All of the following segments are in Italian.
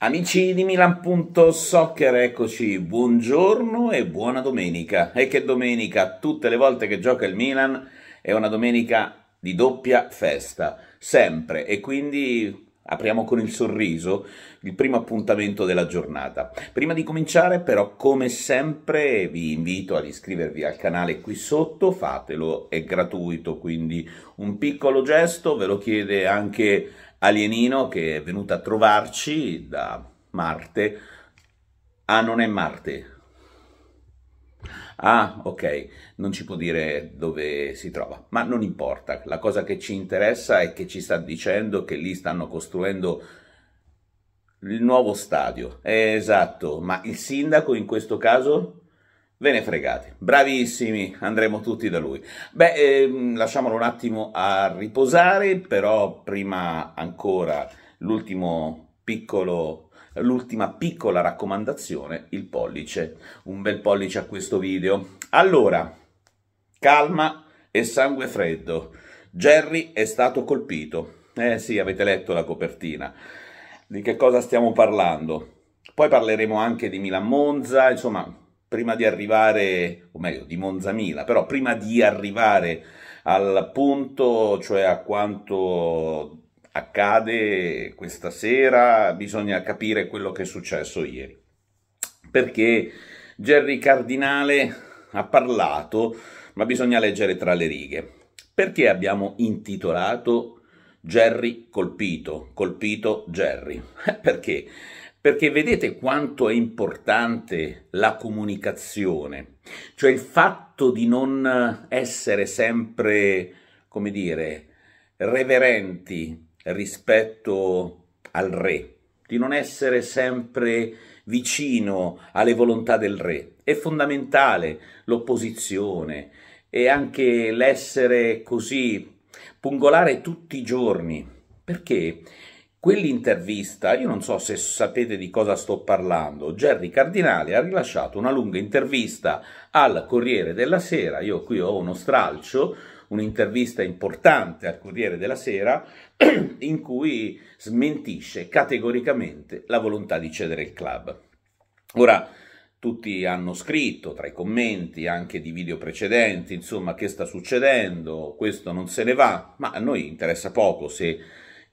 Amici di Milan.soccer, eccoci, buongiorno e buona domenica. E che domenica, tutte le volte che gioca il Milan è una domenica di doppia festa, sempre. E quindi apriamo con il sorriso il primo appuntamento della giornata. Prima di cominciare però, come sempre, vi invito ad iscrivervi al canale qui sotto, fatelo, è gratuito, quindi un piccolo gesto, ve lo chiede anche alienino che è venuto a trovarci da Marte. Ah, non è Marte. Ah, ok, non ci può dire dove si trova, ma non importa. La cosa che ci interessa è che ci sta dicendo che lì stanno costruendo il nuovo stadio. Eh, esatto, ma il sindaco in questo caso? Ve ne fregate, bravissimi, andremo tutti da lui. Beh, ehm, lasciamolo un attimo a riposare, però prima ancora l'ultimo piccolo, l'ultima piccola raccomandazione, il pollice, un bel pollice a questo video. Allora, calma e sangue freddo, Jerry è stato colpito. Eh sì, avete letto la copertina. Di che cosa stiamo parlando? Poi parleremo anche di Milan Monza, insomma, prima di arrivare, o meglio, di Monzamila, però prima di arrivare al punto, cioè a quanto accade questa sera, bisogna capire quello che è successo ieri. Perché Gerry Cardinale ha parlato, ma bisogna leggere tra le righe. Perché abbiamo intitolato Gerry colpito, colpito Gerry? Perché perché vedete quanto è importante la comunicazione, cioè il fatto di non essere sempre, come dire, reverenti rispetto al re, di non essere sempre vicino alle volontà del re. È fondamentale l'opposizione e anche l'essere così pungolare tutti i giorni, perché Quell'intervista, io non so se sapete di cosa sto parlando, Gerry Cardinale ha rilasciato una lunga intervista al Corriere della Sera, io qui ho uno stralcio, un'intervista importante al Corriere della Sera in cui smentisce categoricamente la volontà di cedere il club. Ora, tutti hanno scritto tra i commenti anche di video precedenti, insomma, che sta succedendo, questo non se ne va, ma a noi interessa poco se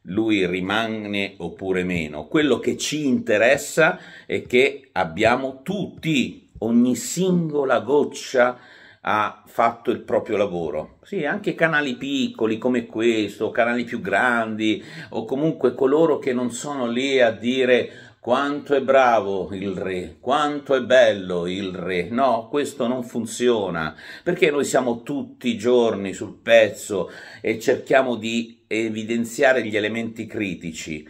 lui rimane oppure meno. Quello che ci interessa è che abbiamo tutti, ogni singola goccia ha fatto il proprio lavoro. Sì, anche canali piccoli come questo, canali più grandi o comunque coloro che non sono lì a dire quanto è bravo il re, quanto è bello il re. No, questo non funziona perché noi siamo tutti i giorni sul pezzo e cerchiamo di evidenziare gli elementi critici,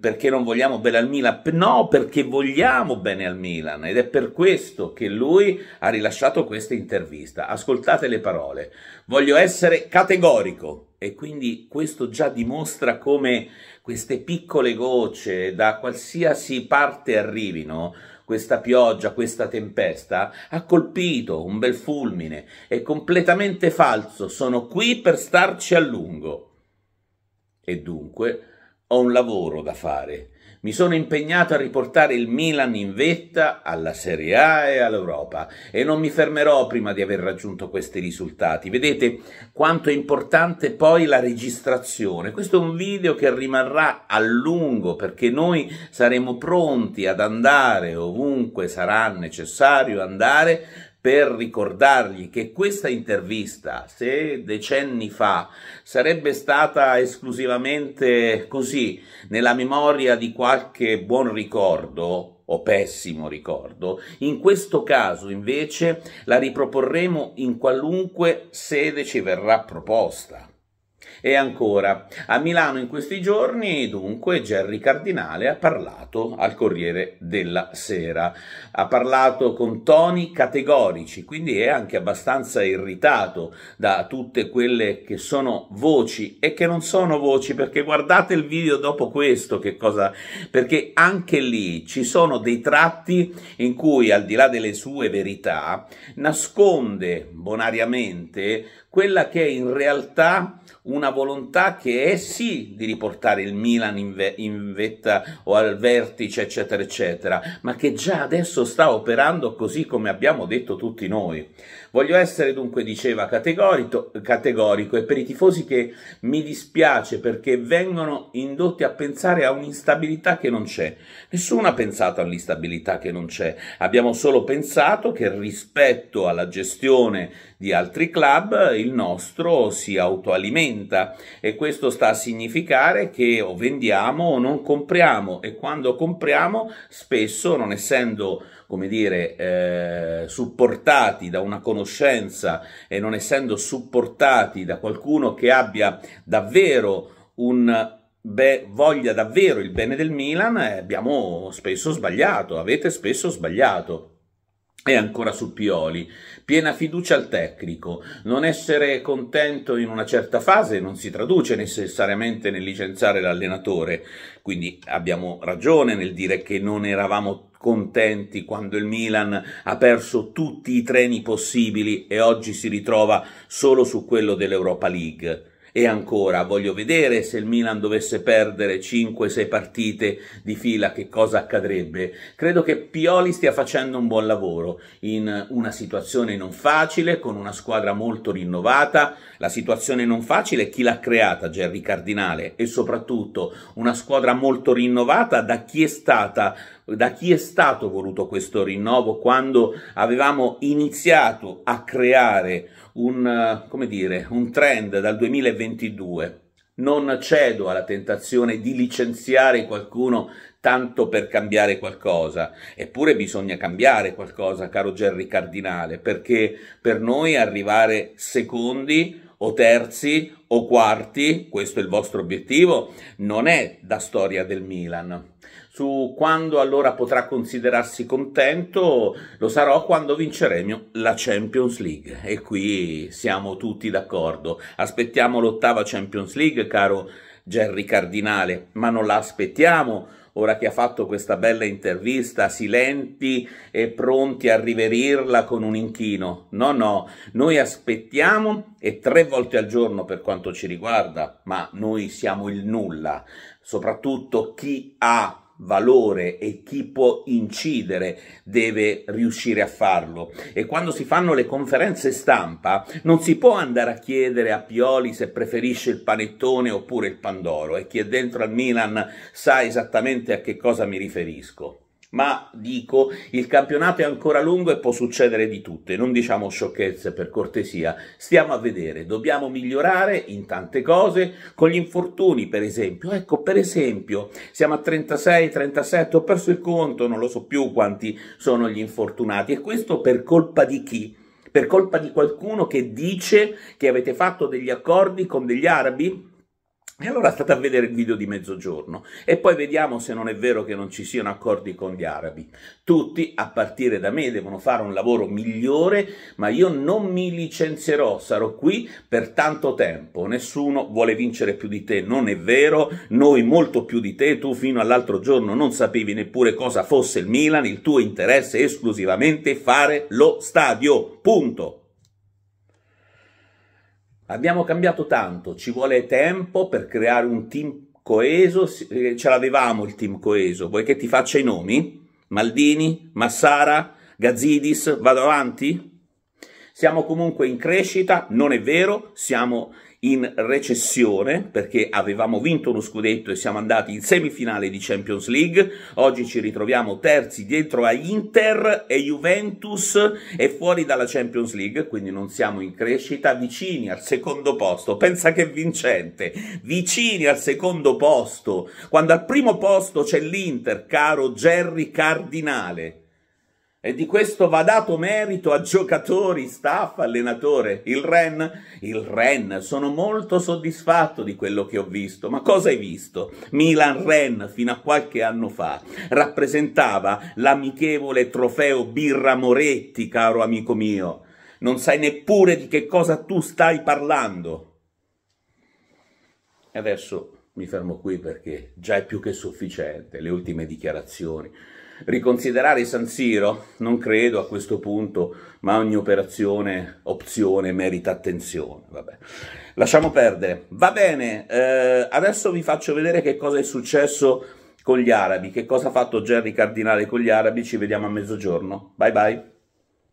perché non vogliamo bene al Milan, no, perché vogliamo bene al Milan ed è per questo che lui ha rilasciato questa intervista. Ascoltate le parole, voglio essere categorico e quindi questo già dimostra come queste piccole gocce da qualsiasi parte arrivino questa pioggia, questa tempesta, ha colpito un bel fulmine. È completamente falso, sono qui per starci a lungo e dunque ho un lavoro da fare. Mi sono impegnato a riportare il Milan in vetta alla Serie A e all'Europa e non mi fermerò prima di aver raggiunto questi risultati. Vedete quanto è importante poi la registrazione. Questo è un video che rimarrà a lungo perché noi saremo pronti ad andare ovunque sarà necessario andare per ricordargli che questa intervista, se decenni fa sarebbe stata esclusivamente così nella memoria di qualche buon ricordo o pessimo ricordo, in questo caso invece la riproporremo in qualunque sede ci verrà proposta. E ancora, a Milano in questi giorni, dunque, Gerry Cardinale ha parlato al Corriere della Sera. Ha parlato con toni categorici, quindi è anche abbastanza irritato da tutte quelle che sono voci e che non sono voci, perché guardate il video dopo questo, che cosa... perché anche lì ci sono dei tratti in cui, al di là delle sue verità, nasconde bonariamente quella che è in realtà una volontà che è sì di riportare il Milan in, ve- in, vetta o al vertice, eccetera, eccetera, ma che già adesso sta operando così come abbiamo detto tutti noi. Voglio essere dunque, diceva, categorico, categorico e per i tifosi che mi dispiace perché vengono indotti a pensare a un'instabilità che non c'è. Nessuno ha pensato all'instabilità che non c'è, abbiamo solo pensato che rispetto alla gestione di altri club il nostro si autoalimenta e questo sta a significare che o vendiamo o non compriamo e quando compriamo spesso non essendo come dire, eh, supportati da una conoscenza e non essendo supportati da qualcuno che abbia davvero un beh, voglia davvero il bene del Milan, eh, abbiamo spesso sbagliato, avete spesso sbagliato. E ancora su Pioli, piena fiducia al tecnico. Non essere contento in una certa fase non si traduce necessariamente nel licenziare l'allenatore, quindi abbiamo ragione nel dire che non eravamo contenti quando il Milan ha perso tutti i treni possibili e oggi si ritrova solo su quello dell'Europa League e ancora, voglio vedere se il Milan dovesse perdere 5-6 partite di fila, che cosa accadrebbe. Credo che Pioli stia facendo un buon lavoro in una situazione non facile, con una squadra molto rinnovata. La situazione non facile, chi l'ha creata? Gerry Cardinale. E soprattutto una squadra molto rinnovata da chi è stata da chi è stato voluto questo rinnovo quando avevamo iniziato a creare un, eh, dire, un trend dal 2022. Non cedo alla tentazione di licenziare qualcuno tanto per cambiare qualcosa. Eppure bisogna cambiare qualcosa, caro Gerry Cardinale, perché per noi arrivare secondi o terzi o quarti, questo è il vostro obiettivo, non è da storia del Milan su quando allora potrà considerarsi contento, lo sarò quando vinceremo la Champions League. E qui siamo tutti d'accordo. Aspettiamo l'ottava Champions League, caro Gerry Cardinale, ma non la aspettiamo ora che ha fatto questa bella intervista, silenti e pronti a riverirla con un inchino. No, no, noi aspettiamo e tre volte al giorno per quanto ci riguarda, ma noi siamo il nulla, soprattutto chi ha valore e chi può incidere deve riuscire a farlo. E quando si fanno le conferenze stampa non si può andare a chiedere a Pioli se preferisce il panettone oppure il pandoro e chi è dentro al Milan sa esattamente a che cosa mi riferisco ma dico il campionato è ancora lungo e può succedere di tutto e non diciamo sciocchezze per cortesia, stiamo a vedere, dobbiamo migliorare in tante cose, con gli infortuni per esempio, ecco per esempio siamo a 36, 37, ho perso il conto, non lo so più quanti sono gli infortunati e questo per colpa di chi? Per colpa di qualcuno che dice che avete fatto degli accordi con degli arabi? E allora state a vedere il video di mezzogiorno e poi vediamo se non è vero che non ci siano accordi con gli arabi. Tutti, a partire da me, devono fare un lavoro migliore, ma io non mi licenzierò, sarò qui per tanto tempo. Nessuno vuole vincere più di te, non è vero, noi molto più di te, tu fino all'altro giorno non sapevi neppure cosa fosse il Milan, il tuo interesse è esclusivamente fare lo stadio, punto. Abbiamo cambiato tanto, ci vuole tempo per creare un team coeso, eh, ce l'avevamo il team coeso, vuoi che ti faccia i nomi? Maldini, Massara, Gazidis, vado avanti? Siamo comunque in crescita, non è vero, siamo in recessione perché avevamo vinto uno scudetto e siamo andati in semifinale di Champions League. Oggi ci ritroviamo terzi dietro a Inter e Juventus e fuori dalla Champions League, quindi non siamo in crescita, vicini al secondo posto. Pensa che vincente, vicini al secondo posto, quando al primo posto c'è l'Inter, caro Jerry Cardinale. E di questo va dato merito a giocatori, staff, allenatore. Il Ren, il Ren, sono molto soddisfatto di quello che ho visto. Ma cosa hai visto? Milan Ren, fino a qualche anno fa, rappresentava l'amichevole trofeo Birra Moretti, caro amico mio. Non sai neppure di che cosa tu stai parlando. E adesso mi fermo qui perché già è più che sufficiente le ultime dichiarazioni riconsiderare San Siro? Non credo a questo punto, ma ogni operazione, opzione merita attenzione. Vabbè. Lasciamo perdere. Va bene, eh, adesso vi faccio vedere che cosa è successo con gli arabi, che cosa ha fatto Gerry Cardinale con gli arabi, ci vediamo a mezzogiorno. Bye bye.